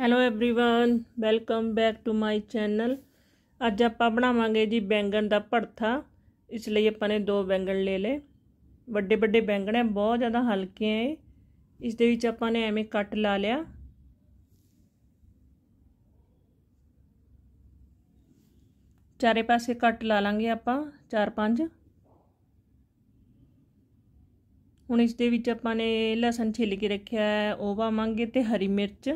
hello everyone welcome back to my channel ਅੱਜ ਆਪਾਂ ਬਣਾਵਾਂਗੇ ਜੀ ਬੈਂਗਣ ਦਾ ਭੜਥਾ ਇਸ ਲਈ ਆਪਾਂ ਨੇ ਦੋ ਬੈਂਗਣ ਲੈ ਲਏ ਵੱਡੇ ਵੱਡੇ ਬੈਂਗਣ ਹੈ ਬਹੁਤ ਜ਼ਿਆਦਾ ਹਲਕੇ ਹੈ ਇਸ ਦੇ ਵਿੱਚ ਆਪਾਂ ਨੇ ਐਵੇਂ ਕੱਟ ਲਾ ਲਿਆ ਚਾਰੇ ਪਾਸੇ ਕੱਟ ਲਾ ਲਾਂਗੇ ਆਪਾਂ ਚਾਰ ਪੰਜ ਹੁਣ ਇਸ ਦੇ ਵਿੱਚ ਆਪਾਂ ਨੇ ਲਸਣ ਛਿੱਲ ਕੇ ਰੱਖਿਆ ਹੈ ਉਹ ਪਾਵਾਂਗੇ ਤੇ ਹਰੀ ਮਿਰਚ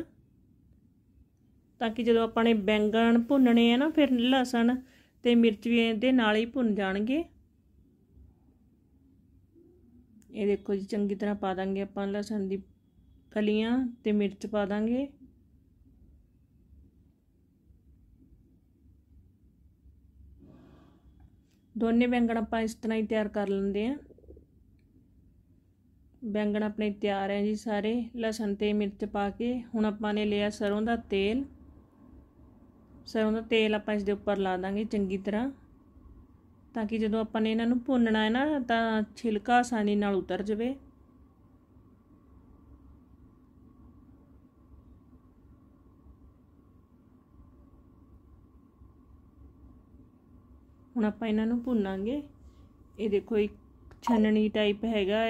ਤਾਂ ਕਿ ਜਦੋਂ ਆਪਾਂ ਨੇ ਬੈਂਗਣ ਭੁੰਨਣੇ ਆ ਨਾ ਫਿਰ ਲਸਣ ਤੇ ਮਿਰਚ ਵੀ ਇਹਦੇ ਨਾਲ ਹੀ ਭੁੰਨ ਜਾਣਗੇ ਇਹ ਦੇਖੋ ਜੀ ਚੰਗੀ ਤਰ੍ਹਾਂ ਪਾ ਦਾਂਗੇ ਆਪਾਂ ਲਸਣ ਦੀ ਕਲੀਆਂ ਤੇ ਮਿਰਚ ਪਾ ਦਾਂਗੇ ਦੋਨੇ ਬੈਂਗਣ ਆਪਾਂ ਇਸ ਤਰ੍ਹਾਂ ਹੀ ਤਿਆਰ ਕਰ ਲੈਂਦੇ ਆ ਬੈਂਗਣ ਆਪਣੇ ਤਿਆਰ ਹੈ ਜੀ ਸਾਰੇ ਲਸਣ ਤੇ ਮਿਰਚ ਪਾ ਕੇ ਹੁਣ ਆਪਾਂ ਨੇ ਲਿਆ ਸਰੋਂ ਦਾ ਤੇਲ ਸਰੋਂ ਦਾ ਤੇਲ ਆਪਾਂ ਇਸ ਦੇ ਉੱਪਰ ਲਾ ਦਾਂਗੇ ਚੰਗੀ ਤਰ੍ਹਾਂ ਤਾਂ ਕਿ ਜਦੋਂ ਆਪਾਂ ਨੇ ਇਹਨਾਂ ਨੂੰ ਭੁੰਨਣਾ ਹੈ ਨਾ ਤਾਂ ਛਿਲਕਾ ਆਸਾਨੀ ਨਾਲ ਉਤਰ ਜਾਵੇ ਹੁਣ ਆਪਾਂ ਇਹਨਾਂ ਨੂੰ ਭੁੰਨਾਂਗੇ ਇਹ ਦੇਖੋ ਇੱਕ ਛੰਨਣੀ ਟਾਈਪ ਹੈਗਾ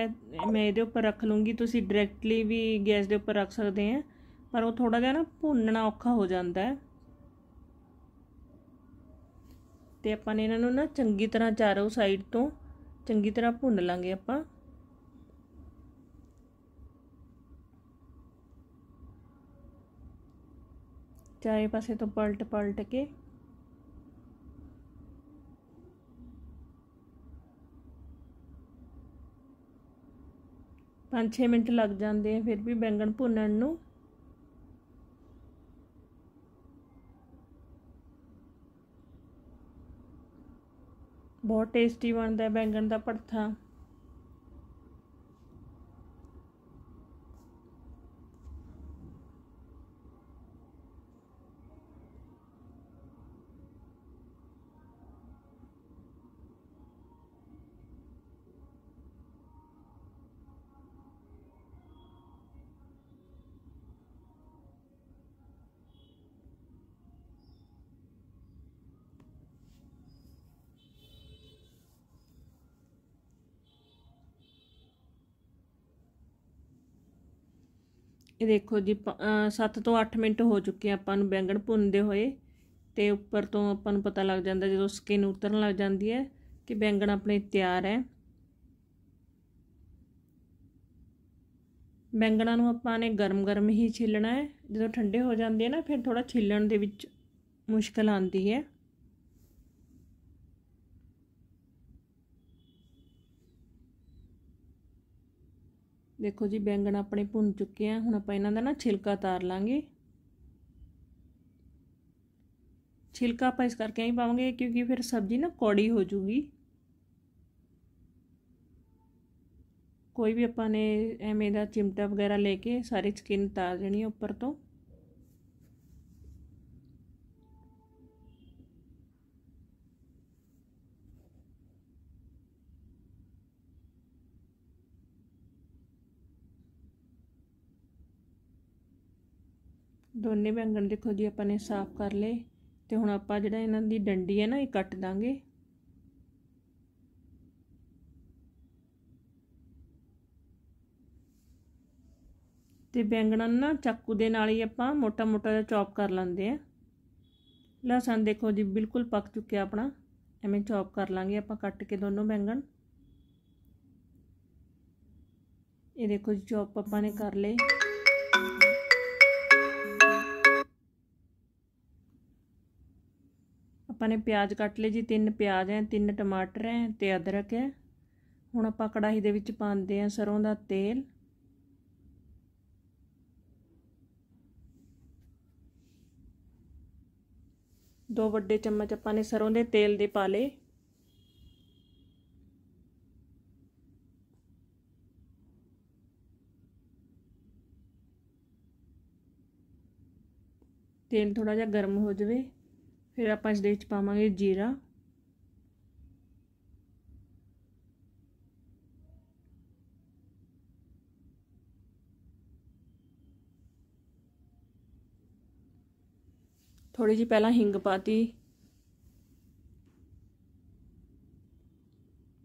ਮੈਂ ਇਹਦੇ ਉੱਪਰ ਰੱਖ ਲੂੰਗੀ ਤੁਸੀਂ ਡਾਇਰੈਕਟਲੀ ਵੀ ਗੈਸ ਦੇ ਉੱਪਰ ਰੱਖ ਸਕਦੇ ਆ ਪਰ ਉਹ ਥੋੜਾ ਜਿਹਾ ਨਾ ਭੁੰਨਣਾ ਔਖਾ ਹੋ ਜਾਂਦਾ ਹੈ ਤੇ ਆਪਾਂ ਨੇ ਇਹਨਾਂ ਨੂੰ ਨਾ ਚੰਗੀ ਤਰ੍ਹਾਂ ਚਾਰੋਂ ਸਾਈਡ ਤੋਂ ਚੰਗੀ ਤਰ੍ਹਾਂ ਭੁੰਨ ਲਾਂਗੇ ਆਪਾਂ ਚਾਰੇ ਪਾਸੇ ਤੋਂ ਪਲਟ ਪਲਟ ਕੇ ਪੰਜ 6 ਮਿੰਟ ਲੱਗ ਜਾਂਦੇ ਆ ਫਿਰ ਵੀ ਬੈਂਗਣ ਭੁੰਨਣ ਨੂੰ ਬਹੁਤ ਟੇਸਟੀ ਬਣਦਾ ਬੈਂਗਣ ਦਾ ਭੜਥਾ ਇਹ ਦੇਖੋ ਜੀ 7 ਤੋਂ 8 ਮਿੰਟ ਹੋ ਚੁੱਕੇ ਆਪਾਂ ਨੂੰ ਬੈਂਗਣ ਭੁੰਨਦੇ ਹੋਏ ਤੇ ਉੱਪਰ ਤੋਂ ਆਪਾਂ ਨੂੰ ਪਤਾ ਲੱਗ ਜਾਂਦਾ ਜਦੋਂ ਸਕਿਨ ਉਤਰਨ ਲੱਗ ਜਾਂਦੀ ਹੈ ਕਿ ਬੈਂਗਣ ਆਪਣੇ ਤਿਆਰ ਹੈ ਬੈਂਗਣਾਂ ਨੂੰ ਆਪਾਂ ਨੇ ਗਰਮ-ਗਰਮ ਹੀ ਛਿੱਲਣਾ ਹੈ ਜਦੋਂ ਠੰਡੇ ਹੋ ਜਾਂਦੇ ਆ ਨਾ ਫਿਰ ਥੋੜਾ ਛਿੱਲਣ ਦੇ ਵਿੱਚ ਮੁਸ਼ਕਲ ਆਉਂਦੀ ਹੈ ਦੇਖੋ ਜੀ ਬੈਂਗਣ ਆਪਣੇ ਭੁੰਨ ਚੁੱਕੇ ਆ ਹੁਣ ਆਪਾਂ ਇਹਨਾਂ ਦਾ ਨਾ ਛਿਲਕਾ ਤਾਰ ਲਾਂਗੇ ਛਿਲਕਾ ਆਪਾਂ ਇਸ ਕਰਕੇ ਹੀ ਪਾਵਾਂਗੇ ਕਿਉਂਕਿ ਫਿਰ ਸਬਜ਼ੀ ਨਾ ਕੌੜੀ ਹੋ ਜੂਗੀ ਕੋਈ ਵੀ ਆਪਾਂ ਨੇ ਐਵੇਂ ਦਾ ਚਿਮਟਾ ਵਗੈਰਾ ਲੈ ਕੇ ਸਾਰੀ ਸਕਿਨ ਤਾਰ ਦੇਣੀ ਉੱਪਰ ਤੋਂ ਦੋਨੇ ਬੈਂਗਣ ਦੇਖੋ ਜੀ ਆਪਾਂ ਨੇ ਸਾਫ਼ ਕਰ ਲਏ ਤੇ ਹੁਣ ਆਪਾਂ ਜਿਹੜਾ ਇਹਨਾਂ ਦੀ ਡੰਡੀ ਹੈ ਨਾ ਇਹ ਕੱਟ ਦਾਂਗੇ ਤੇ ਬੈਂਗਣਾਂ ਨਾ ਚਾਕੂ ਦੇ ਨਾਲ ਹੀ ਆਪਾਂ ਮੋਟਾ-ਮੋਟਾ ਜਿਹਾ ਚੌਪ ਕਰ ਲੈਂਦੇ ਆ ਲਸਣ ਦੇਖੋ ਜੀ ਬਿਲਕੁਲ ਪੱਕ ਚੁੱਕਿਆ ਆਪਣਾ ਐਵੇਂ ਚੌਪ ਕਰ ਲਾਂਗੇ ਆਪਾਂ ਕੱਟ ਕੇ ਦੋਨੋਂ ਬੈਂਗਣ ਇਹ ਦੇਖੋ ਜੀ ਚੌਪ ਆਪਾਂ ਨੇ ਕਰ ਲਏ ਆਪਾਂ ਨੇ ਪਿਆਜ਼ ਕੱਟ ਲਏ ਜੀ ਤਿੰਨ ਪਿਆਜ਼ ਹੈ ਤਿੰਨ ਟਮਾਟਰ ਹੈ ਤੇ ਅਦਰਕ ਹੈ ਹੁਣ ਆਪਾਂ ਕੜਾਹੀ ਦੇ ਵਿੱਚ ਪਾਉਂਦੇ ਆ ਸਰੋਂ ਦਾ ਤੇਲ ਦੋ ਵੱਡੇ ਚਮਚ ਆਪਾਂ ਨੇ ਸਰੋਂ ਦੇ ਤੇਲ ਦੇ ਪਾ ਲਏ ਤੇਲ ਥੋੜਾ ਜਿਹਾ ਗਰਮ ਹੋ ਜਾਵੇ ਫਿਰ ਆਪਾਂ ਇਸ ਦੇ ਵਿੱਚ ਪਾਵਾਂਗੇ ਜੀਰਾ ਥੋੜੀ ਜੀ ਪਹਿਲਾਂ ਹਿੰਗ ਪਾਤੀ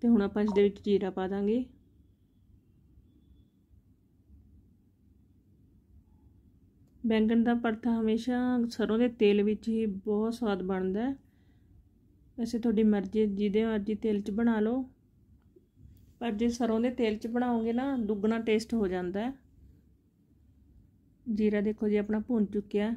ਤੇ ਹੁਣ ਆਪਾਂ ਇਸ ਦੇ ਵਿੱਚ ਜੀਰਾ ਪਾ ਦਾਂਗੇ ਬੈਂਗਣ ਦਾ ਪਰਥਾ ਹਮੇਸ਼ਾ ਸਰੋਂ ਦੇ ਤੇਲ ਵਿੱਚ ਹੀ ਬਹੁਤ ਸਵਾਦ ਬਣਦਾ ਹੈ ਐਸੇ ਤੁਹਾਡੀ ਮਰਜ਼ੀ ਜਿਹਦੇ ਮਰਜ਼ੀ ਤੇਲ 'ਚ ਬਣਾ ਲਓ ਪਰ ਜੇ ਸਰੋਂ ਦੇ ਤੇਲ 'ਚ ਬਣਾਓਗੇ ਨਾ ਦੁੱਗਣਾ ਟੇਸਟ ਹੋ ਜਾਂਦਾ ਹੈ ਜੀਰਾ ਦੇਖੋ ਜੀ ਆਪਣਾ ਭੁੰਨ ਚੁੱਕਿਆ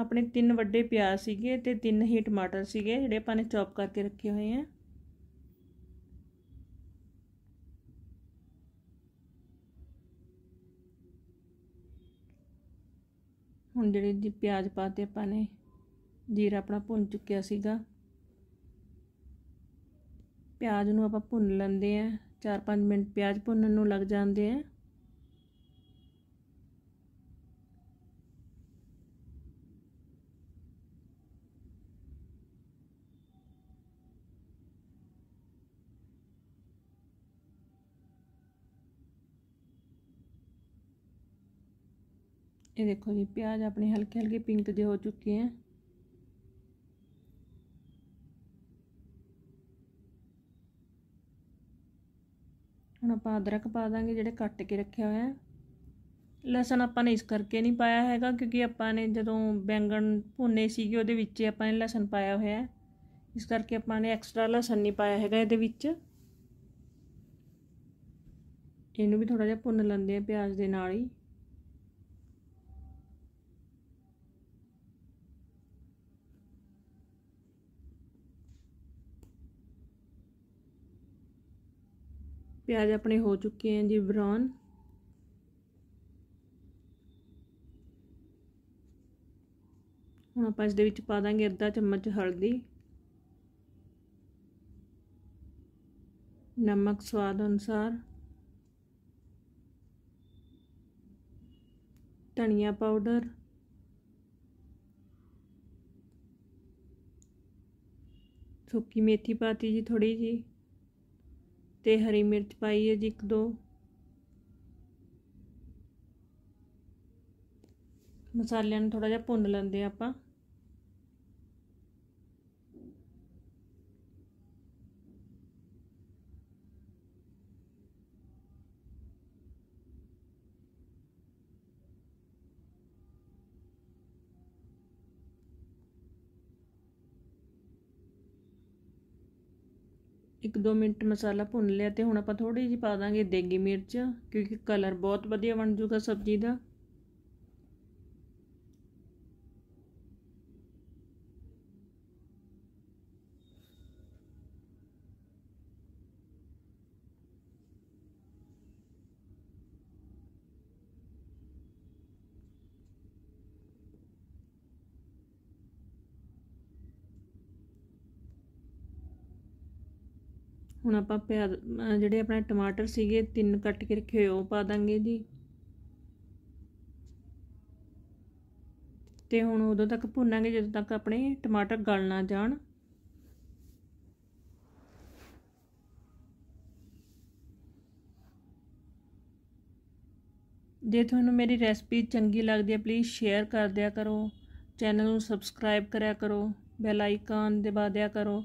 ਆਪਣੇ ਤਿੰਨ ਵੱਡੇ ਪਿਆਜ਼ ਸੀਗੇ ਤੇ ਤਿੰਨ ਹੀ ਟਮਾਟਰ ਸੀਗੇ ਜਿਹੜੇ ਆਪਾਂ ਨੇ ਚੌਪ ਕਰਕੇ ਰੱਖੇ ਹੋਏ ਆ ਹੁਣ ਜਿਹੜੇ ਜੀ ਪਿਆਜ਼ ਪਾਤੇ ਆਪਾਂ ਨੇ ਜੀਰਾ ਆਪਣਾ ਭੁੰਨ ਚੁੱਕਿਆ ਸੀਗਾ ਪਿਆਜ਼ ਨੂੰ ਆਪਾਂ ਭੁੰਨ ਲੈਂਦੇ ਆ 4-5 ਮਿੰਟ ਪਿਆਜ਼ ਭੁੰਨਣ ਨੂੰ ਲੱਗ ਜਾਂਦੇ ਆ ਇਹ ਦੇਖੋ ਜੀ ਪਿਆਜ਼ ਆਪਣੇ ਹਲਕੇ ਹਲਕੇ ਪਿੰਕ जो ਹੋ ਚੁੱਕੇ ਆ ਹੁਣ ਆਪਾਂ ਅਦਰਕ ਪਾ ਦਾਂਗੇ ਜਿਹੜੇ ਕੱਟ ਕੇ ਰੱਖਿਆ ਹੋਇਆ ਹੈ ਲਸਣ ਆਪਾਂ ਨੇ ਇਸ ਕਰਕੇ ਨਹੀਂ ਪਾਇਆ ਹੈਗਾ ਕਿਉਂਕਿ ਆਪਾਂ ਨੇ ਜਦੋਂ ਬੈਂਗਣ ਭੁੰਨੇ ਸੀਗੇ ਉਹਦੇ ਵਿੱਚ ਆਪਾਂ ਨੇ ਲਸਣ ਪਾਇਆ ਹੋਇਆ ਹੈ ਇਸ ਕਰਕੇ ਆਪਾਂ ਨੇ ਐਕਸਟਰਾ ਲਸਣ ਨਹੀਂ ਪਾਇਆ ਹੈਗਾ ਇਹਦੇ ਵਿੱਚ ਇਹਨੂੰ ਵੀ ਥੋੜਾ ਜਿਹਾ ਭੁੰਨ ਲੈਂਦੇ ਆ ਪਿਆਜ਼ ਦੇ ਨਾਲ ਹੀ प्याज अपने हो चुके हैं जी ब्राउन ਹੁਣ ਆਪਾਂ ਇਸ ਦੇ ਵਿੱਚ ਪਾ ਦਾਂਗੇ ਅੱਧਾ ਚਮਚ ਹਲਦੀ ਨਮਕ ਸਵਾਦ ਅਨੁਸਾਰ ਧਨੀਆ ਪਾਊਡਰ ਸੁੱਕੀ ਮੇਥੀ ਪਾਤੀ ਜੀ ਥੋੜੀ ਜੀ ਤੇ ਹਰੀ ਮਿਰਚ ਪਾਈ ਹੈ ਜੀ ਇੱਕ ਦੋ ਮਸਾਲਿਆਂ ਨੂੰ ਥੋੜਾ ਜਿਹਾ ਭੁੰਨ ਲੈਂਦੇ ਆਪਾਂ ਇੱਕ 2 ਮਿੰਟ ਮਸਾਲਾ ਭੁੰਨ ਲਿਆ ਤੇ ਹੁਣ ਆਪਾਂ ਥੋੜੀ ਜਿਹੀ ਪਾ ਦਾਂਗੇ ਦੇਗੀ ਮਿਰਚ ਕਿਉਂਕਿ ਕਲਰ ਬਹੁਤ ਵਧੀਆ ਬਣ ਜੂਗਾ ਸਬਜ਼ੀ ਦਾ ਹੁਣ ਆਪਾਂ ਜਿਹੜੇ ਆਪਣੇ ਟਮਾਟਰ ਸੀਗੇ ਤਿੰਨ ਕੱਟ ਕੇ ਰੱਖੇ ਹੋਏ ਉਹ ਪਾ ਦਾਂਗੇ ਜੀ ਤੇ ਹੁਣ ਉਦੋਂ ਤੱਕ ਭੁੰਨਾਂਗੇ ਜਦੋਂ ਤੱਕ ਆਪਣੇ ਟਮਾਟਰ ਗਲ ਨਾ ਜਾਣ ਜੇ ਤੁਹਾਨੂੰ ਮੇਰੀ ਰੈਸਪੀ ਚੰਗੀ ਲੱਗਦੀ ਹੈ ਪਲੀਜ਼ ਸ਼ੇਅਰ ਕਰ ਦਿਆ ਕਰੋ ਚੈਨਲ ਨੂੰ ਸਬਸਕ੍ਰਾਈਬ ਕਰਿਆ ਕਰੋ ਬੈਲ ਆਈਕਨ ਦਬਾ ਦਿਆ ਕਰੋ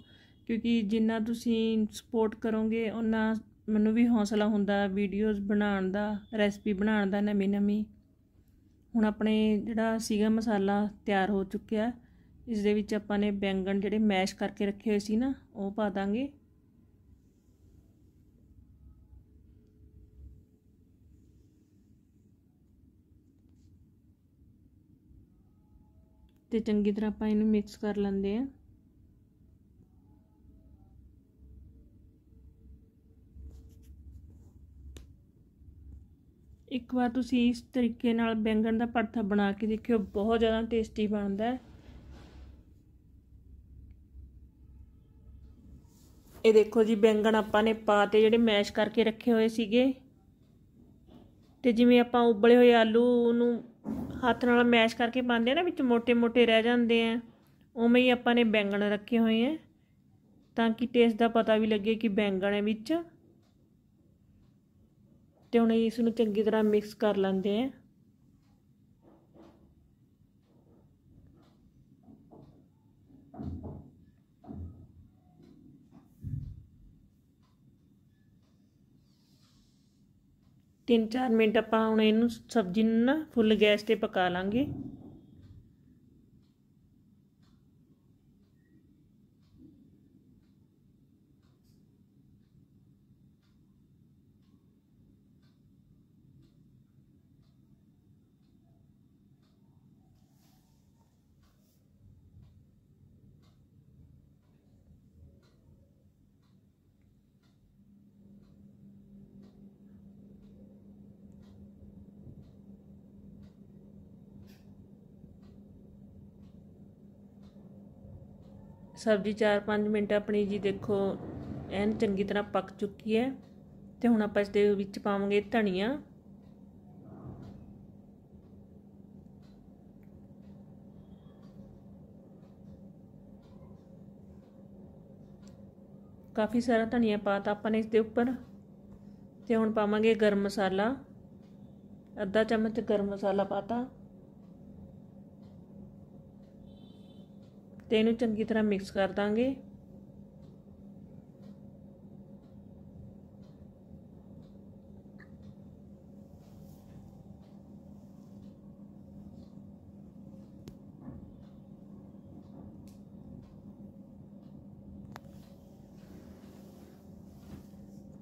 ਕਿਉਂਕਿ ਜਿੰਨਾ ਤੁਸੀਂ ਸਪੋਰਟ ਕਰੋਗੇ ਉਹਨਾਂ ਮੈਨੂੰ ਵੀ ਹੌਸਲਾ ਹੁੰਦਾ ਵੀਡੀਓਜ਼ ਬਣਾਉਣ ਦਾ ਰੈਸਪੀ ਬਣਾਉਣ ਦਾ ਨਵੀਂ ਨਵੀਂ ਹੁਣ ਆਪਣੇ ਜਿਹੜਾ ਸੀਗਾ ਮਸਾਲਾ ਤਿਆਰ ਹੋ ਚੁੱਕਿਆ ਇਸ ਦੇ ਵਿੱਚ ਆਪਾਂ ਨੇ ਬੈਂਗਣ ਜਿਹੜੇ ਮੈਸ਼ ਕਰਕੇ ਰੱਖੇ ਹੋਏ ਸੀ ਨਾ ਉਹ ਪਾ ਦਾਂਗੇ ਤੇ ਚੰਗੀ ਤਰ੍ਹਾਂ ਆਪਾਂ ਇਹਨੂੰ ਮਿਕਸ ਕਰ ਲੈਂਦੇ ਆ ਇੱਕ ਵਾਰ ਤੁਸੀਂ ਇਸ ਤਰੀਕੇ ਨਾਲ ਬੈਂਗਣ ਦਾ ਪਰਥਾ ਬਣਾ ਕੇ ਦੇਖਿਓ ਬਹੁਤ ਜ਼ਿਆਦਾ ਟੇਸਟੀ ਬਣਦਾ ਹੈ ਇਹ ਦੇਖੋ ਜੀ ਬੈਂਗਣ ਆਪਾਂ ਨੇ ਪਾ ਤੇ ਜਿਹੜੇ ਮੈਸ਼ ਕਰਕੇ ਰੱਖੇ ਹੋਏ ਸੀਗੇ ਤੇ ਜਿਵੇਂ ਆਪਾਂ ਉਬਲੇ ਹੋਏ ਆਲੂ ਨੂੰ ਹੱਥ ਨਾਲ ਮੈਸ਼ ਕਰਕੇ ਪਾਉਂਦੇ ਆ ਨਾ ਵਿੱਚ ਮੋٹے-ਮੋٹے ਰਹਿ ਜਾਂਦੇ ਆ ਉਵੇਂ ਹੀ ਆਪਾਂ ਨੇ ਬੈਂਗਣ ਰੱਖੇ ਹੋਏ ਆ ਤਾਂ ਕਿ ਟੇਸਟ ਦਾ ਪਤਾ ਵੀ ਲੱਗੇ ਕਿ ਬੈਂਗਣ ਹੈ ਵਿੱਚ ਤੇ ਹੁਣ ਇਸ ਨੂੰ ਚੰਗੀ ਤਰ੍ਹਾਂ ਮਿਕਸ ਕਰ ਲੈਂਦੇ ਆ ਤਿੰਨ ਚਾਰ ਮਿੰਟ ਆਪਾਂ ਹੁਣ ਇਹਨੂੰ ਸਬਜ਼ੀ ਨੂੰ ਨਾ ਫੁੱਲ ਗੈਸ ਤੇ ਪਕਾ ਲਾਂਗੇ ਸਬਜ਼ੀ 4-5 ਮਿੰਟ ਆਪਣੀ ਜੀ ਦੇਖੋ ਐਨ ਚੰਗੀ ਤਰ੍ਹਾਂ ਪੱਕ ਚੁੱਕੀ ਹੈ ਤੇ ਹੁਣ ਆਪਾਂ ਇਸ ਦੇ ਵਿੱਚ ਪਾਵਾਂਗੇ ਧਨੀਆ ਕਾਫੀ ਸਾਰਾ ਧਨੀਆ ਪਾਤਾ ਆਪਾਂ ਨੇ ਇਸ ਦੇ ਉੱਪਰ ਤੇ ਹੁਣ ਪਾਵਾਂਗੇ ਗਰਮ ਮਸਾਲਾ ਅੱਧਾ ਚਮਚ ਗਰਮ ਮਸਾਲਾ ਪਾਤਾ तो इनू चंकी तरह मिक्स कर देंगे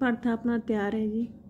परथा अपना तैयार है जी